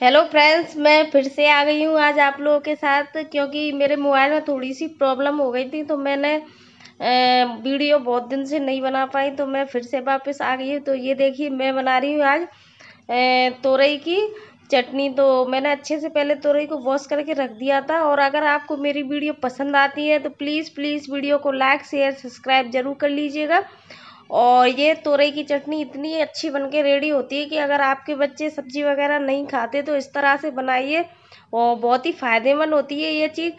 hello friends मैं फिर से आ गई हूँ आज आप लोगों के साथ क्योंकि मेरे मोबाइल में थोड़ी सी प्रॉब्लम हो गई थी तो मैंने वीडियो बहुत दिन से नहीं बना पाई तो मैं फिर से वापस आ गई हूँ तो ये देखिए मैं बना रही हूँ आज तोरई की चटनी तो मैंने अच्छे से पहले तोरई को वॉश करके रख दिया था और अगर आपको मेरी वीडियो पसंद आती है तो प्लीज़ प्लीज़ वीडियो को लाइक शेयर सब्सक्राइब जरूर कर लीजिएगा और ये तोरई की चटनी इतनी अच्छी बन के रेडी होती है कि अगर आपके बच्चे सब्जी वगैरह नहीं खाते तो इस तरह से बनाइए और बहुत ही फ़ायदेमंद होती है ये चीज़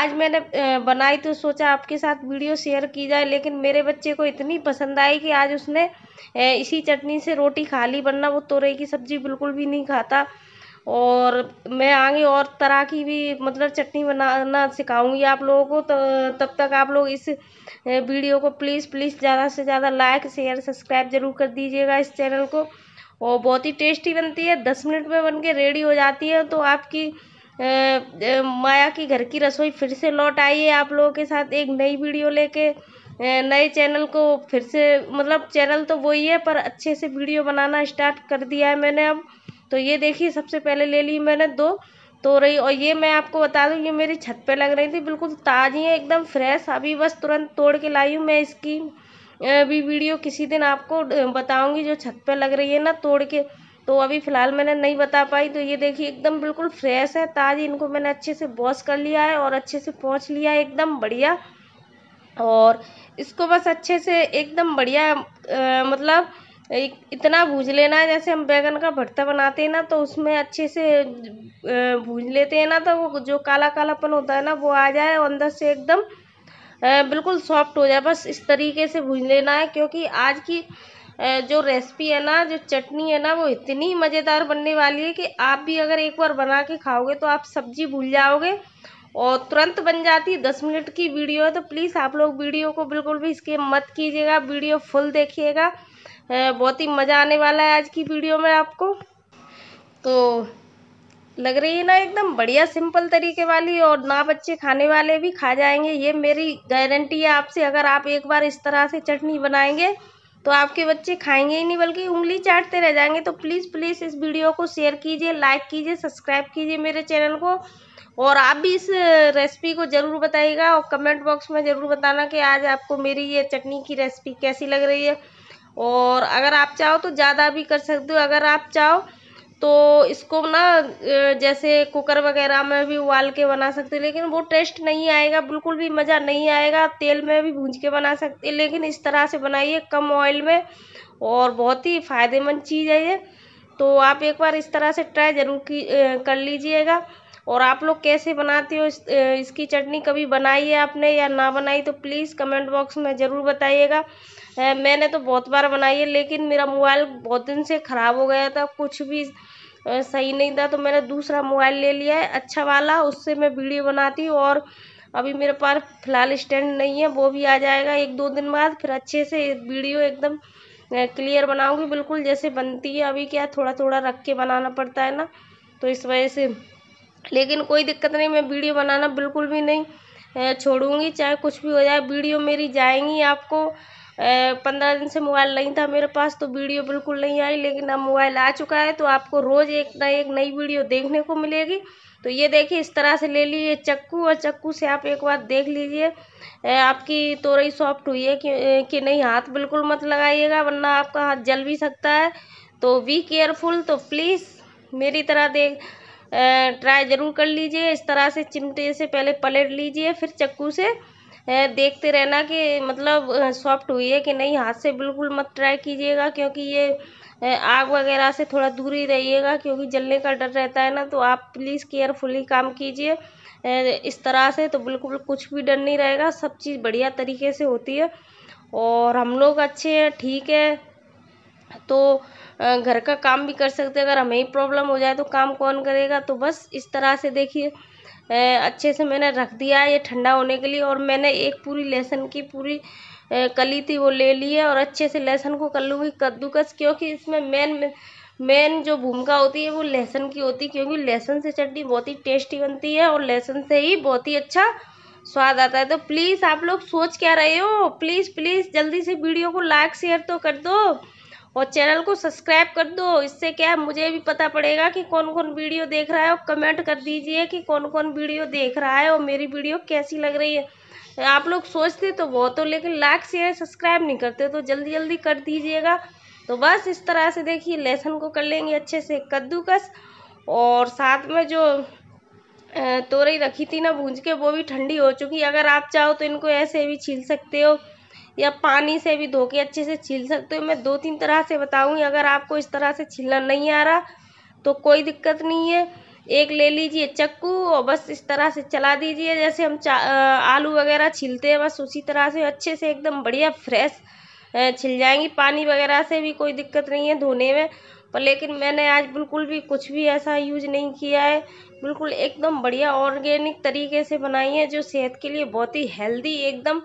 आज मैंने बनाई तो सोचा आपके साथ वीडियो शेयर की जाए लेकिन मेरे बच्चे को इतनी पसंद आई कि आज उसने इसी चटनी से रोटी खा ली वरना वो तोरई की सब्ज़ी बिल्कुल भी नहीं खाता और मैं आगे और तरह की भी मतलब चटनी बनाना सिखाऊँगी आप लोगों को तो तब तक आप लोग इस वीडियो को प्लीज़ प्लीज़ ज़्यादा से ज़्यादा लाइक शेयर सब्सक्राइब ज़रूर कर दीजिएगा इस चैनल को और बहुत ही टेस्टी बनती है दस मिनट में बन के रेडी हो जाती है तो आपकी ए, ए, माया की घर की रसोई फिर से लौट आई है आप लोगों के साथ एक नई वीडियो लेके नए चैनल को फिर से मतलब चैनल तो वही है पर अच्छे से वीडियो बनाना स्टार्ट कर दिया है मैंने अब तो ये देखिए सबसे पहले ले ली मैंने दो तोरई और ये मैं आपको बता दूँ ये मेरी छत पे लग रही थी बिल्कुल ताज़ी है एकदम फ्रेश अभी बस तुरंत तोड़ के लाई हूँ मैं इसकी भी वीडियो किसी दिन आपको बताऊँगी जो छत पे लग रही है ना तोड़ के तो अभी फ़िलहाल मैंने नहीं बता पाई तो ये देखिए एकदम बिल्कुल फ्रेश है ताज़ी इनको मैंने अच्छे से वॉश कर लिया है और अच्छे से पहुँच लिया है एकदम बढ़िया और इसको बस अच्छे से एकदम बढ़िया आ, मतलब एक इतना भूज लेना है जैसे हम बैंगन का भरता बनाते हैं ना तो उसमें अच्छे से भूज लेते हैं ना तो वो जो काला कालापन होता है ना वो आ जाए और अंदर से एकदम बिल्कुल सॉफ्ट हो जाए बस इस तरीके से भूज लेना है क्योंकि आज की जो रेसिपी है ना जो चटनी है ना वो इतनी मज़ेदार बनने वाली है कि आप भी अगर एक बार बना के खाओगे तो आप सब्जी भूल जाओगे और तुरंत बन जाती है दस मिनट की वीडियो है तो प्लीज़ आप लोग वीडियो को बिल्कुल भी इसके मत कीजिएगा वीडियो फुल देखिएगा बहुत ही मज़ा आने वाला है आज की वीडियो में आपको तो लग रही है ना एकदम बढ़िया सिंपल तरीके वाली और ना बच्चे खाने वाले भी खा जाएंगे ये मेरी गारंटी है आपसे अगर आप एक बार इस तरह से चटनी बनाएंगे तो आपके बच्चे खाएंगे ही नहीं बल्कि उंगली चाटते रह जाएंगे तो प्लीज़ प्लीज़ इस वीडियो को शेयर कीजिए लाइक कीजिए सब्सक्राइब कीजिए मेरे चैनल को और आप भी इस रेसिपी को ज़रूर बताइएगा और कमेंट बॉक्स में ज़रूर बताना कि आज आपको मेरी ये चटनी की रेसिपी कैसी लग रही है और अगर आप चाहो तो ज़्यादा भी कर सकते हो अगर आप चाहो तो इसको ना जैसे कुकर वगैरह में भी उबाल के बना सकते हो लेकिन वो टेस्ट नहीं आएगा बिल्कुल भी मज़ा नहीं आएगा तेल में भी भूंज के बना सकते लेकिन इस तरह से बनाइए कम ऑयल में और बहुत ही फ़ायदेमंद चीज़ है ये तो आप एक बार इस तरह से ट्राई ज़रूर की कर लीजिएगा और आप लोग कैसे बनाते हो इस इसकी चटनी कभी बनाई है आपने या ना बनाई तो प्लीज़ कमेंट बॉक्स में ज़रूर बताइएगा मैंने तो बहुत बार बनाई है लेकिन मेरा मोबाइल बहुत दिन से ख़राब हो गया था कुछ भी सही नहीं था तो मैंने दूसरा मोबाइल ले लिया है अच्छा वाला उससे मैं वीडियो बनाती हूँ और अभी मेरे पास फ़िलहाल स्टैंड नहीं है वो भी आ जाएगा एक दो दिन बाद फिर अच्छे से वीडियो एकदम क्लियर बनाऊंगी बिल्कुल जैसे बनती है अभी क्या थोड़ा थोड़ा रख के बनाना पड़ता है ना तो इस वजह से लेकिन कोई दिक्कत नहीं मैं वीडियो बनाना बिल्कुल भी नहीं छोड़ूंगी चाहे कुछ भी हो जाए वीडियो मेरी जाएंगी आपको पंद्रह दिन से मोबाइल नहीं था मेरे पास तो वीडियो बिल्कुल नहीं आई लेकिन अब मोबाइल आ चुका है तो आपको रोज़ एक ना एक नई वीडियो देखने को मिलेगी तो ये देखिए इस तरह से ले लीजिए चक्कू और चक्कू से आप एक बार देख लीजिए आपकी तोरई सॉफ्ट हुई है कि, कि नहीं हाथ बिल्कुल मत लगाइएगा वरना आपका हाथ जल भी सकता है तो वी केयरफुल तो प्लीज़ मेरी तरह देख ट्राई ज़रूर कर लीजिए इस तरह से चिमटे से पहले पलट लीजिए फिर चक्कू से देखते रहना कि मतलब सॉफ्ट हुई है कि नहीं हाथ से बिल्कुल मत ट्राई कीजिएगा क्योंकि ये आग वगैरह से थोड़ा दूर ही रहिएगा क्योंकि जलने का डर रहता है ना तो आप प्लीज़ केयरफुली काम कीजिए इस तरह से तो बिल्कुल कुछ भी डर नहीं रहेगा सब चीज़ बढ़िया तरीके से होती है और हम लोग अच्छे हैं ठीक है तो घर का काम भी कर सकते अगर हमें ही प्रॉब्लम हो जाए तो काम कौन करेगा तो बस इस तरह से देखिए अच्छे से मैंने रख दिया ये ठंडा होने के लिए और मैंने एक पूरी लहसुन की पूरी कली थी वो ले ली है और अच्छे से लहसुन को कर लूँगी कद्दूकस क्योंकि इसमें मेन मेन जो भूमिका होती है वो लहसुन की होती है क्योंकि लहसुन से चटनी बहुत ही टेस्टी बनती है और लहसुन से ही बहुत ही अच्छा स्वाद आता है तो प्लीज़ आप लोग सोच क्या रहे हो प्लीज़ प्लीज़ जल्दी से वीडियो को लाइक शेयर तो कर दो और चैनल को सब्सक्राइब कर दो इससे क्या मुझे भी पता पड़ेगा कि कौन कौन वीडियो देख रहा है और कमेंट कर दीजिए कि कौन कौन वीडियो देख रहा है और मेरी वीडियो कैसी लग रही है आप लोग सोचते तो बहुत हो लेकिन लाइक शेयर सब्सक्राइब नहीं करते तो जल्दी जल्दी कर दीजिएगा तो बस इस तरह से देखिए लहसुन को कर लेंगे अच्छे से कद्दूकस और साथ में जो तोरई रखी थी ना भूंज के वो भी ठंडी हो चुकी अगर आप चाहो तो इनको ऐसे भी छील सकते हो या पानी से भी धो के अच्छे से छील सकते हो मैं दो तीन तरह से बताऊँगी अगर आपको इस तरह से छीलना नहीं आ रहा तो कोई दिक्कत नहीं है एक ले लीजिए चक्कू और बस इस तरह से चला दीजिए जैसे हम आलू वगैरह छीलते हैं बस उसी तरह से अच्छे से एकदम बढ़िया फ्रेश छिल जाएंगी पानी वगैरह से भी कोई दिक्कत नहीं है धोने में पर लेकिन मैंने आज बिल्कुल भी कुछ भी ऐसा यूज नहीं किया है बिल्कुल एकदम बढ़िया ऑर्गेनिक तरीके से बनाई है जो सेहत के लिए बहुत ही हेल्दी एकदम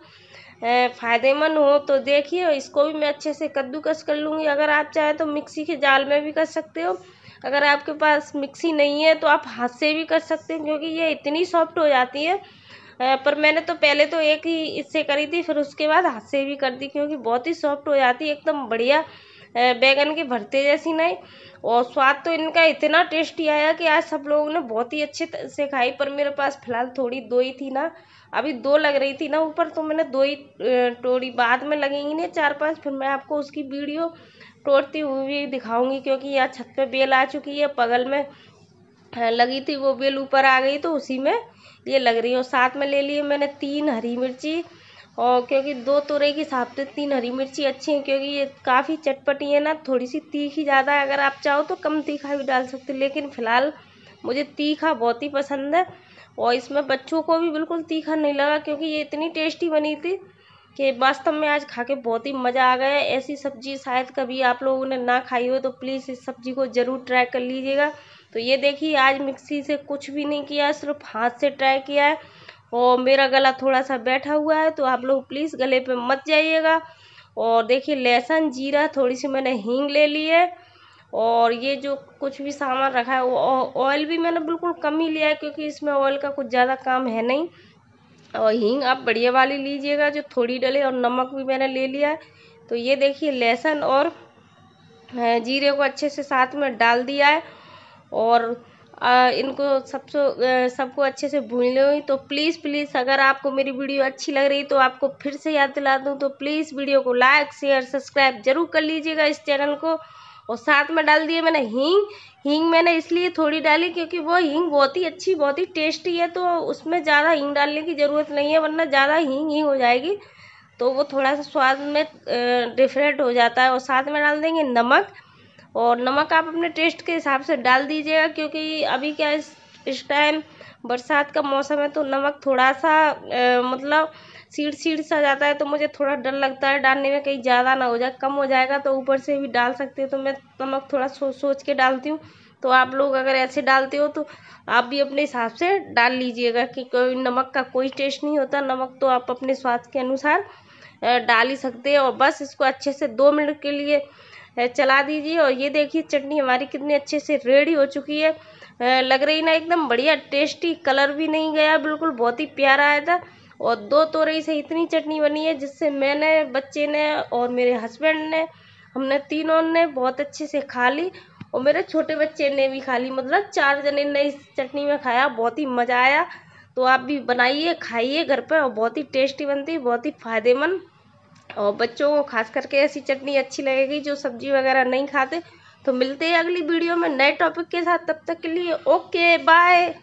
फ़ायदेमंद हो तो देखिए इसको भी मैं अच्छे से कद्दूकस कर लूँगी अगर आप चाहें तो मिक्सी के जाल में भी कर सकते हो अगर आपके पास मिक्सी नहीं है तो आप हाथ से भी कर सकते हैं क्योंकि ये इतनी सॉफ्ट हो जाती है पर मैंने तो पहले तो एक ही इससे करी थी फिर उसके बाद हाथ से भी कर दी क्योंकि बहुत ही सॉफ्ट हो जाती है एकदम बढ़िया बैगन के भरते जैसी नहीं और स्वाद तो इनका इतना टेस्टी आया कि आज सब लोगों ने बहुत ही अच्छे से खाई पर मेरे पास फ़िलहाल थोड़ी दो ही थी ना अभी दो लग रही थी ना ऊपर तो मैंने दो ही टोड़ी बाद में लगेंगी ना चार पांच फिर मैं आपको उसकी वीडियो टोड़ती हुई भी दिखाऊंगी क्योंकि यहाँ छत पे बेल आ चुकी है पगल में लगी थी वो बेल ऊपर आ गई तो उसी में ये लग रही है और साथ में ले लिए मैंने तीन हरी मिर्ची और क्योंकि दो तोरई के हिसाब से तीन हरी मिर्ची अच्छी हैं क्योंकि ये काफ़ी चटपटी है ना थोड़ी सी तीखी ज़्यादा है अगर आप चाहो तो कम तीखा भी डाल सकते हो लेकिन फ़िलहाल मुझे तीखा बहुत ही पसंद है और इसमें बच्चों को भी बिल्कुल तीखा नहीं लगा क्योंकि ये इतनी टेस्टी बनी थी कि वास्तव में आज खा के बहुत ही मज़ा आ गया ऐसी सब्ज़ी शायद कभी आप लोगों ने ना खाई हो तो प्लीज़ इस सब्ज़ी को ज़रूर ट्राई कर लीजिएगा तो ये देखिए आज मिक्सी से कुछ भी नहीं किया सिर्फ हाथ से ट्राई किया है और मेरा गला थोड़ा सा बैठा हुआ है तो आप लोग प्लीज़ गले पे मत जाइएगा और देखिए लहसुन जीरा थोड़ी सी मैंने हींग ले ली है और ये जो कुछ भी सामान रखा है वो ऑयल भी मैंने बिल्कुल कम ही लिया है क्योंकि इसमें ऑयल का कुछ ज़्यादा काम है नहीं और हींग आप बढ़िया वाली लीजिएगा जो थोड़ी डले और नमक भी मैंने ले लिया है तो ये देखिए लहसुन और जीरे को अच्छे से साथ में डाल दिया है और इनको सबसे सबको अच्छे से भून लो तो प्लीज़ प्लीज़ अगर आपको मेरी वीडियो अच्छी लग रही तो आपको फिर से याद दिला दूँ तो प्लीज़ वीडियो को लाइक शेयर सब्सक्राइब जरूर कर लीजिएगा इस चैनल को और साथ में डाल दिए मैंने हींग हींग मैंने इसलिए थोड़ी डाली क्योंकि वो हींग बहुत ही अच्छी बहुत ही टेस्टी है तो उसमें ज़्यादा हींग डालने की ज़रूरत नहीं है वरना ज़्यादा हींग ही हो जाएगी तो वो थोड़ा सा स्वाद में डिफरेंट हो जाता है और साथ में डाल देंगे नमक और नमक आप अपने टेस्ट के हिसाब से डाल दीजिएगा क्योंकि अभी क्या इस इस टाइम बरसात का मौसम है तो नमक थोड़ा सा ए, मतलब सीढ़ सीढ़ सा जाता है तो मुझे थोड़ा डर लगता है डालने में कहीं ज़्यादा ना हो जाए कम हो जाएगा तो ऊपर से भी डाल सकते हो तो मैं नमक थोड़ा सोच सोच के डालती हूँ तो आप लोग अगर ऐसे डालते हो तो आप भी अपने हिसाब से डाल लीजिएगा कि कोई नमक का कोई टेस्ट नहीं होता नमक तो आप अपने स्वाद के अनुसार डाल ही सकते हैं और बस इसको अच्छे से दो मिनट के लिए चला दीजिए और ये देखिए चटनी हमारी कितनी अच्छे से रेडी हो चुकी है लग रही ना एकदम बढ़िया टेस्टी कलर भी नहीं गया बिल्कुल बहुत ही प्यारा आया था और दो तोरई से इतनी चटनी बनी है जिससे मैंने बच्चे ने और मेरे हस्बैंड ने हमने तीनों ने बहुत अच्छे से खा ली और मेरे छोटे बच्चे ने भी खा ली मतलब चार जने ने इस चटनी में खाया बहुत ही मज़ा आया तो आप भी बनाइए खाइए घर पर और बहुत ही टेस्टी बनती बहुत ही फ़ायदेमंद और बच्चों को खास करके ऐसी चटनी अच्छी लगेगी जो सब्जी वगैरह नहीं खाते तो मिलते हैं अगली वीडियो में नए टॉपिक के साथ तब तक के लिए ओके बाय